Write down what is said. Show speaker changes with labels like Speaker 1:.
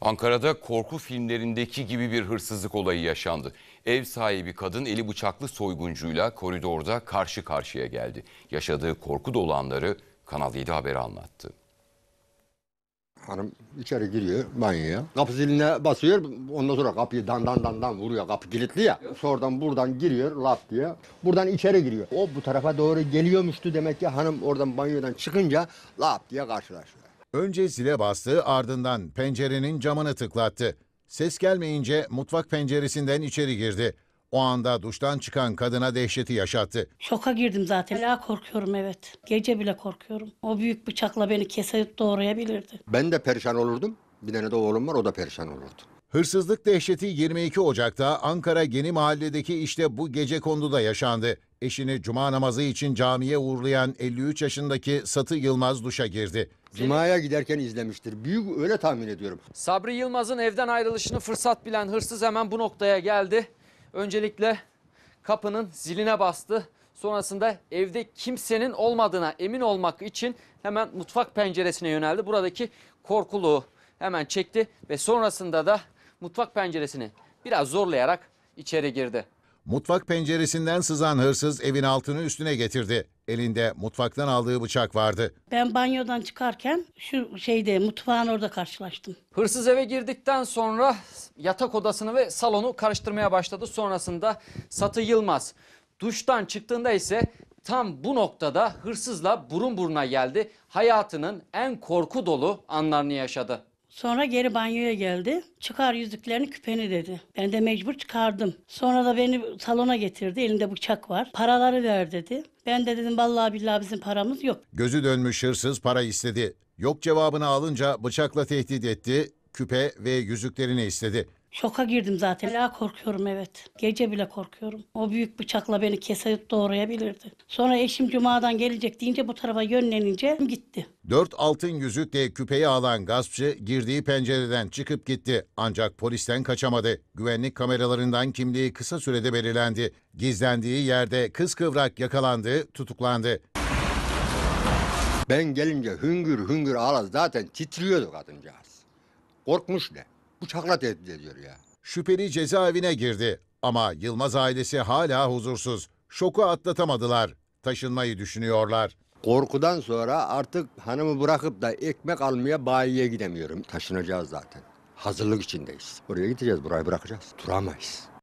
Speaker 1: Ankara'da korku filmlerindeki gibi bir hırsızlık olayı yaşandı. Ev sahibi kadın eli bıçaklı soyguncuyla koridorda karşı karşıya geldi. Yaşadığı korku dolanları Kanal 7 haberi anlattı.
Speaker 2: Hanım içeri giriyor banyoya. Kapı ziline basıyor. Ondan sonra kapıyı dan dan dan dan vuruyor. Kapı kilitli ya. Sonradan buradan giriyor laf diye. Buradan içeri giriyor. O bu tarafa doğru geliyormuştu demek ki hanım oradan banyodan çıkınca laf diye karşılaşıyor.
Speaker 3: Önce zile bastığı ardından pencerenin camını tıklattı. Ses gelmeyince mutfak penceresinden içeri girdi. O anda duştan çıkan kadına dehşeti yaşattı.
Speaker 4: Şoka girdim zaten. Hala korkuyorum evet. Gece bile korkuyorum. O büyük bıçakla beni kesip doğrayabilirdi.
Speaker 2: Ben de perişan olurdum. Bir tane de oğlum var o da perişan olurdu. Hırsızlık dehşeti 22 Ocak'ta Ankara Geni
Speaker 3: Mahalle'deki işte bu gece konuda yaşandı. Eşini cuma namazı için camiye uğurlayan
Speaker 2: 53 yaşındaki Satı Yılmaz duşa girdi. Cuma'ya giderken izlemiştir. Büyük öyle tahmin ediyorum.
Speaker 1: Sabri Yılmaz'ın evden ayrılışını fırsat bilen hırsız hemen bu noktaya geldi. Öncelikle kapının ziline bastı. Sonrasında evde kimsenin olmadığına emin olmak için hemen mutfak penceresine yöneldi. Buradaki korkuluğu hemen çekti ve sonrasında da mutfak penceresini biraz zorlayarak içeri girdi.
Speaker 3: Mutfak penceresinden sızan hırsız evin altını üstüne getirdi. Elinde mutfaktan aldığı bıçak vardı.
Speaker 4: Ben banyodan çıkarken şu şeyde mutfağın orada karşılaştım. Hırsız eve girdikten sonra yatak
Speaker 1: odasını ve salonu karıştırmaya başladı. Sonrasında Satı Yılmaz duştan çıktığında ise tam bu noktada hırsızla burun buruna geldi. Hayatının en korku dolu anlarını yaşadı.
Speaker 4: Sonra geri banyoya geldi. Çıkar yüzüklerini küpeni dedi. Ben de mecbur çıkardım. Sonra da beni salona getirdi. Elinde bıçak var. Paraları ver dedi. Ben de dedim vallahi billahi bizim paramız yok.
Speaker 3: Gözü dönmüş hırsız para istedi. Yok cevabını alınca bıçakla tehdit etti küpe ve yüzüklerini istedi.
Speaker 4: Şoka girdim zaten. Hala korkuyorum evet. Gece bile korkuyorum. O büyük bıçakla beni kesip doğrayabilirdi. Sonra eşim cumadan gelecek deyince bu tarafa yönlenince gitti.
Speaker 3: Dört altın yüzük yüzükle küpeyi alan gaspçı girdiği pencereden çıkıp gitti. Ancak polisten kaçamadı. Güvenlik kameralarından kimliği kısa sürede belirlendi. Gizlendiği yerde kız kıvrak yakalandı, tutuklandı.
Speaker 2: Ben gelince hüngür hüngür ağladı. Zaten titriyordu kadıncağız. Korkmuş ne? Bıçakla tehdit ediyor ya. Şüpheli cezaevine girdi ama Yılmaz ailesi hala huzursuz. Şoku atlatamadılar. Taşınmayı düşünüyorlar. Korkudan sonra artık hanımı bırakıp da ekmek almaya bayiye gidemiyorum. Taşınacağız zaten. Hazırlık içindeyiz. Oraya gideceğiz, burayı bırakacağız. Duramayız.